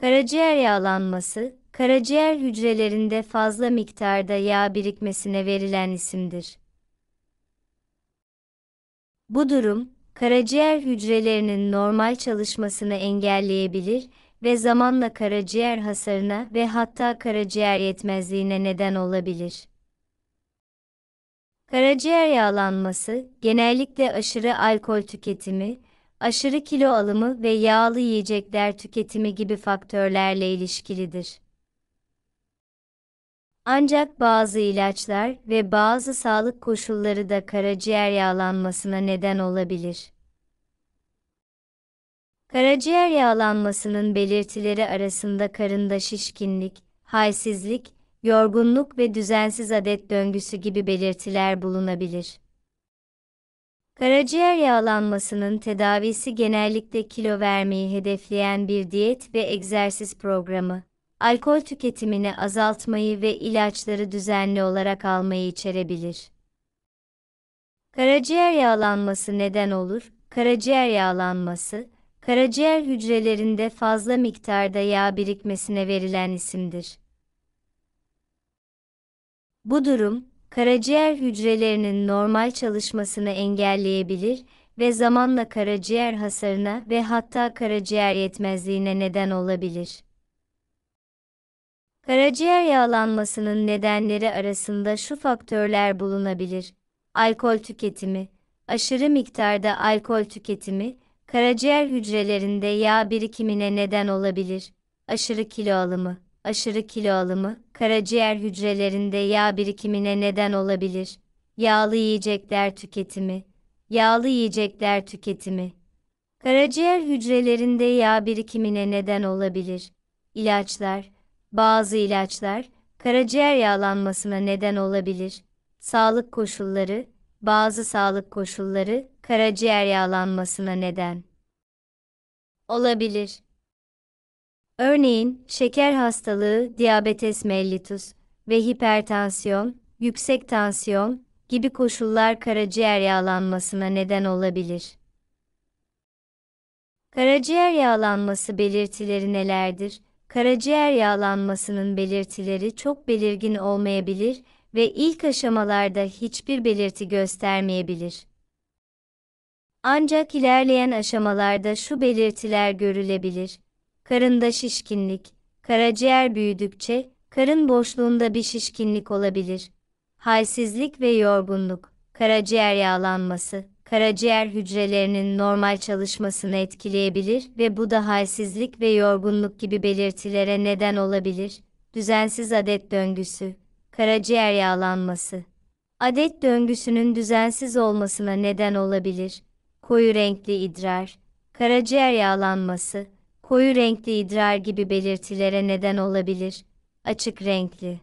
Karaciğer yağlanması, karaciğer hücrelerinde fazla miktarda yağ birikmesine verilen isimdir. Bu durum, karaciğer hücrelerinin normal çalışmasını engelleyebilir ve zamanla karaciğer hasarına ve hatta karaciğer yetmezliğine neden olabilir. Karaciğer yağlanması genellikle aşırı alkol tüketimi, aşırı kilo alımı ve yağlı yiyecekler tüketimi gibi faktörlerle ilişkilidir. Ancak bazı ilaçlar ve bazı sağlık koşulları da karaciğer yağlanmasına neden olabilir. Karaciğer yağlanmasının belirtileri arasında karında şişkinlik, halsizlik, yorgunluk ve düzensiz adet döngüsü gibi belirtiler bulunabilir. Karaciğer yağlanmasının tedavisi genellikle kilo vermeyi hedefleyen bir diyet ve egzersiz programı, alkol tüketimini azaltmayı ve ilaçları düzenli olarak almayı içerebilir. Karaciğer yağlanması neden olur? Karaciğer yağlanması, karaciğer hücrelerinde fazla miktarda yağ birikmesine verilen isimdir. Bu durum, karaciğer hücrelerinin normal çalışmasını engelleyebilir ve zamanla karaciğer hasarına ve hatta karaciğer yetmezliğine neden olabilir. Karaciğer yağlanmasının nedenleri arasında şu faktörler bulunabilir. Alkol tüketimi, aşırı miktarda alkol tüketimi, karaciğer hücrelerinde yağ birikimine neden olabilir. Aşırı kilo alımı aşırı kilo alımı, karaciğer hücrelerinde yağ birikimine neden olabilir. Yağlı yiyecekler tüketimi, yağlı yiyecekler tüketimi. Karaciğer hücrelerinde yağ birikimine neden olabilir. İlaçlar, bazı ilaçlar karaciğer yağlanmasına neden olabilir. Sağlık koşulları, bazı sağlık koşulları karaciğer yağlanmasına neden olabilir. Örneğin, şeker hastalığı, diabetes mellitus ve hipertansiyon, yüksek tansiyon gibi koşullar karaciğer yağlanmasına neden olabilir. Karaciğer yağlanması belirtileri nelerdir? Karaciğer yağlanmasının belirtileri çok belirgin olmayabilir ve ilk aşamalarda hiçbir belirti göstermeyebilir. Ancak ilerleyen aşamalarda şu belirtiler görülebilir karında şişkinlik, karaciğer büyüdükçe, karın boşluğunda bir şişkinlik olabilir. Halsizlik ve yorgunluk, karaciğer yağlanması, karaciğer hücrelerinin normal çalışmasını etkileyebilir ve bu da halsizlik ve yorgunluk gibi belirtilere neden olabilir. Düzensiz adet döngüsü, karaciğer yağlanması. Adet döngüsünün düzensiz olmasına neden olabilir. Koyu renkli idrar, karaciğer yağlanması, koyu renkli idrar gibi belirtilere neden olabilir, açık renkli.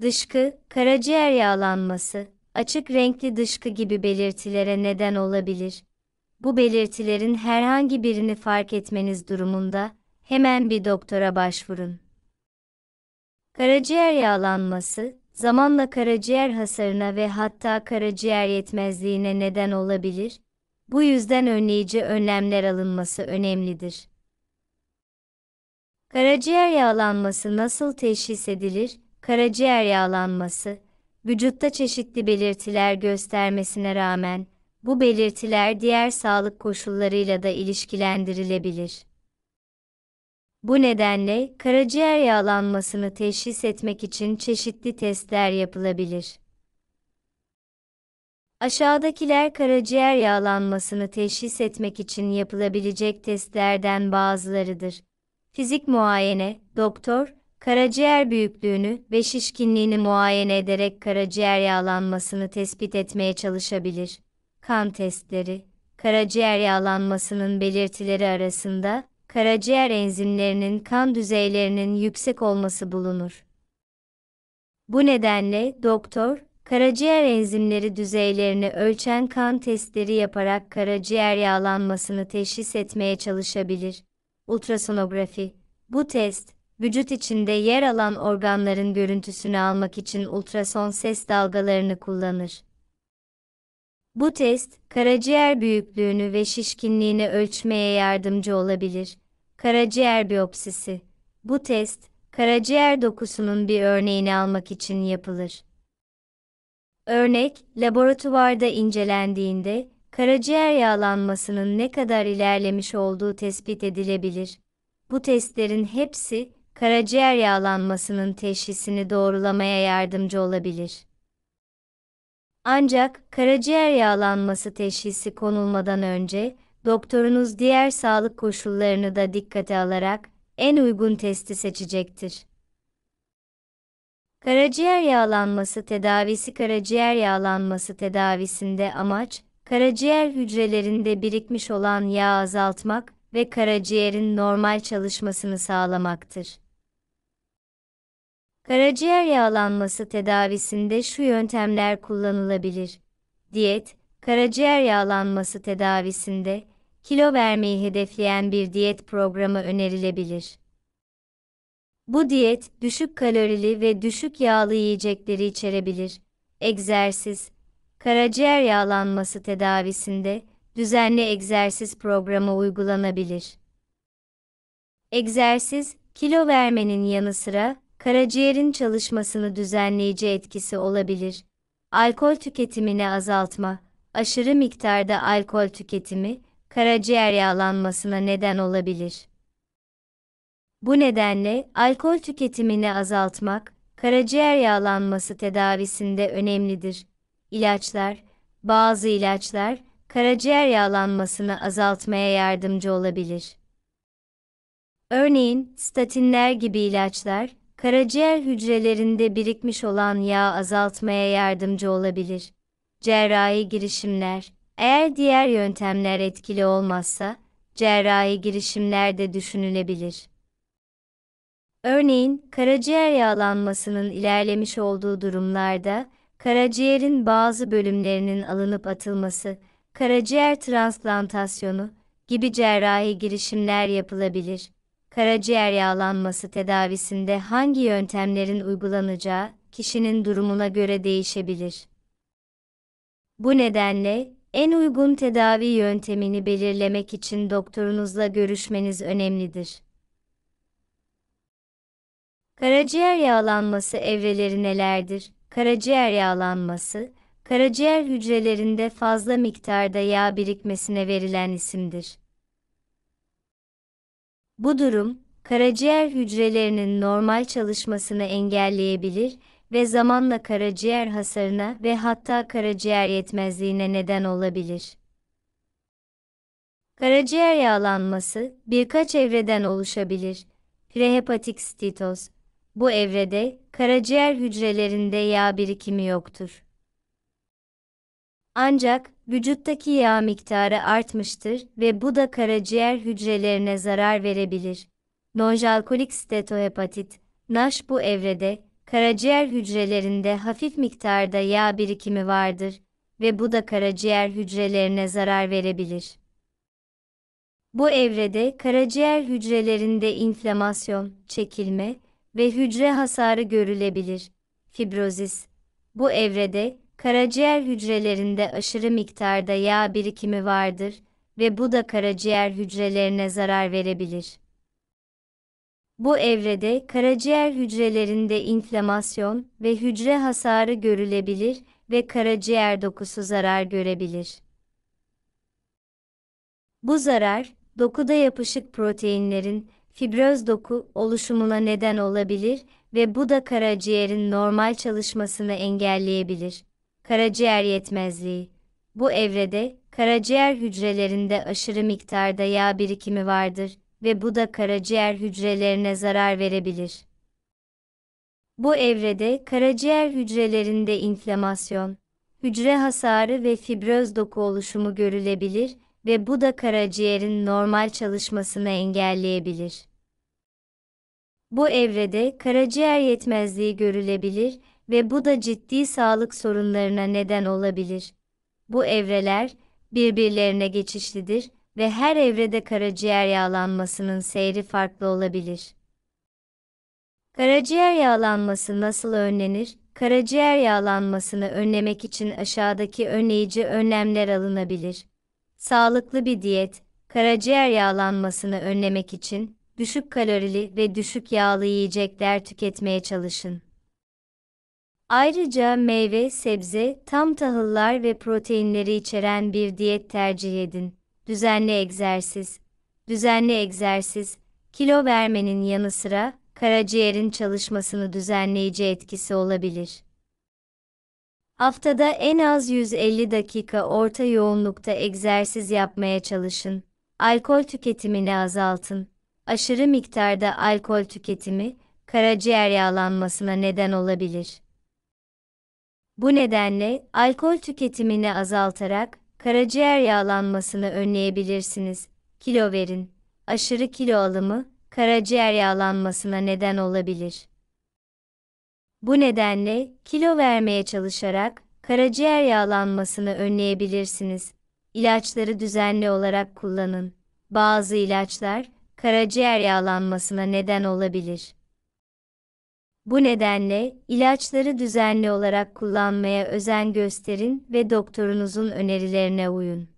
Dışkı, karaciğer yağlanması, açık renkli dışkı gibi belirtilere neden olabilir. Bu belirtilerin herhangi birini fark etmeniz durumunda hemen bir doktora başvurun. Karaciğer yağlanması, zamanla karaciğer hasarına ve hatta karaciğer yetmezliğine neden olabilir bu yüzden önleyici önlemler alınması önemlidir. Karaciğer yağlanması nasıl teşhis edilir? Karaciğer yağlanması, vücutta çeşitli belirtiler göstermesine rağmen, bu belirtiler diğer sağlık koşullarıyla da ilişkilendirilebilir. Bu nedenle karaciğer yağlanmasını teşhis etmek için çeşitli testler yapılabilir. Aşağıdakiler karaciğer yağlanmasını teşhis etmek için yapılabilecek testlerden bazılarıdır. Fizik muayene, doktor, karaciğer büyüklüğünü ve şişkinliğini muayene ederek karaciğer yağlanmasını tespit etmeye çalışabilir. Kan testleri, karaciğer yağlanmasının belirtileri arasında karaciğer enzimlerinin kan düzeylerinin yüksek olması bulunur. Bu nedenle doktor, karaciğer enzimleri düzeylerini ölçen kan testleri yaparak karaciğer yağlanmasını teşhis etmeye çalışabilir. Ultrasonografi Bu test, vücut içinde yer alan organların görüntüsünü almak için ultrason ses dalgalarını kullanır. Bu test, karaciğer büyüklüğünü ve şişkinliğini ölçmeye yardımcı olabilir. Karaciğer biyopsisi Bu test, karaciğer dokusunun bir örneğini almak için yapılır. Örnek, laboratuvarda incelendiğinde karaciğer yağlanmasının ne kadar ilerlemiş olduğu tespit edilebilir. Bu testlerin hepsi karaciğer yağlanmasının teşhisini doğrulamaya yardımcı olabilir. Ancak karaciğer yağlanması teşhisi konulmadan önce doktorunuz diğer sağlık koşullarını da dikkate alarak en uygun testi seçecektir. Karaciğer yağlanması tedavisi Karaciğer yağlanması tedavisinde amaç, karaciğer hücrelerinde birikmiş olan yağ azaltmak ve karaciğerin normal çalışmasını sağlamaktır. Karaciğer yağlanması tedavisinde şu yöntemler kullanılabilir. Diyet, karaciğer yağlanması tedavisinde kilo vermeyi hedefleyen bir diyet programı önerilebilir. Bu diyet düşük kalorili ve düşük yağlı yiyecekleri içerebilir. Egzersiz, karaciğer yağlanması tedavisinde düzenli egzersiz programı uygulanabilir. Egzersiz, kilo vermenin yanı sıra karaciğerin çalışmasını düzenleyici etkisi olabilir. Alkol tüketimini azaltma, aşırı miktarda alkol tüketimi karaciğer yağlanmasına neden olabilir. Bu nedenle alkol tüketimini azaltmak, karaciğer yağlanması tedavisinde önemlidir. İlaçlar, bazı ilaçlar karaciğer yağlanmasını azaltmaya yardımcı olabilir. Örneğin, statinler gibi ilaçlar karaciğer hücrelerinde birikmiş olan yağ azaltmaya yardımcı olabilir. Cerrahi girişimler eğer diğer yöntemler etkili olmazsa cerrahi girişimler de düşünülebilir. Örneğin, karaciğer yağlanmasının ilerlemiş olduğu durumlarda, karaciğerin bazı bölümlerinin alınıp atılması, karaciğer transplantasyonu gibi cerrahi girişimler yapılabilir. Karaciğer yağlanması tedavisinde hangi yöntemlerin uygulanacağı kişinin durumuna göre değişebilir. Bu nedenle en uygun tedavi yöntemini belirlemek için doktorunuzla görüşmeniz önemlidir. Karaciğer yağlanması evreleri nelerdir? Karaciğer yağlanması, karaciğer hücrelerinde fazla miktarda yağ birikmesine verilen isimdir. Bu durum, karaciğer hücrelerinin normal çalışmasını engelleyebilir ve zamanla karaciğer hasarına ve hatta karaciğer yetmezliğine neden olabilir. Karaciğer yağlanması birkaç evreden oluşabilir. Prehepatik stitoz, bu evrede karaciğer hücrelerinde yağ birikimi yoktur. Ancak vücuttaki yağ miktarı artmıştır ve bu da karaciğer hücrelerine zarar verebilir. Nonjalkolik stetohepatit, NASH bu evrede karaciğer hücrelerinde hafif miktarda yağ birikimi vardır ve bu da karaciğer hücrelerine zarar verebilir. Bu evrede karaciğer hücrelerinde inflamasyon, çekilme ve hücre hasarı görülebilir. Fibrozis Bu evrede karaciğer hücrelerinde aşırı miktarda yağ birikimi vardır ve bu da karaciğer hücrelerine zarar verebilir. Bu evrede karaciğer hücrelerinde inflamasyon ve hücre hasarı görülebilir ve karaciğer dokusu zarar görebilir. Bu zarar, dokuda yapışık proteinlerin fibroz doku oluşumuna neden olabilir ve bu da karaciğerin normal çalışmasını engelleyebilir. Karaciğer yetmezliği Bu evrede karaciğer hücrelerinde aşırı miktarda yağ birikimi vardır ve bu da karaciğer hücrelerine zarar verebilir. Bu evrede karaciğer hücrelerinde inflamasyon, hücre hasarı ve fibroz doku oluşumu görülebilir ve bu da karaciğerin normal çalışmasını engelleyebilir. Bu evrede karaciğer yetmezliği görülebilir ve bu da ciddi sağlık sorunlarına neden olabilir. Bu evreler birbirlerine geçişlidir ve her evrede karaciğer yağlanmasının seyri farklı olabilir. Karaciğer yağlanması nasıl önlenir? Karaciğer yağlanmasını önlemek için aşağıdaki önleyici önlemler alınabilir. Sağlıklı bir diyet, karaciğer yağlanmasını önlemek için düşük kalorili ve düşük yağlı yiyecekler tüketmeye çalışın. Ayrıca meyve, sebze, tam tahıllar ve proteinleri içeren bir diyet tercih edin. Düzenli egzersiz. Düzenli egzersiz, kilo vermenin yanı sıra karaciğerin çalışmasını düzenleyici etkisi olabilir. Haftada en az 150 dakika orta yoğunlukta egzersiz yapmaya çalışın. Alkol tüketimini azaltın. Aşırı miktarda alkol tüketimi karaciğer yağlanmasına neden olabilir. Bu nedenle alkol tüketimini azaltarak karaciğer yağlanmasını önleyebilirsiniz. Kilo verin. Aşırı kilo alımı karaciğer yağlanmasına neden olabilir. Bu nedenle kilo vermeye çalışarak karaciğer yağlanmasını önleyebilirsiniz. İlaçları düzenli olarak kullanın. Bazı ilaçlar karaciğer yağlanmasına neden olabilir. Bu nedenle ilaçları düzenli olarak kullanmaya özen gösterin ve doktorunuzun önerilerine uyun.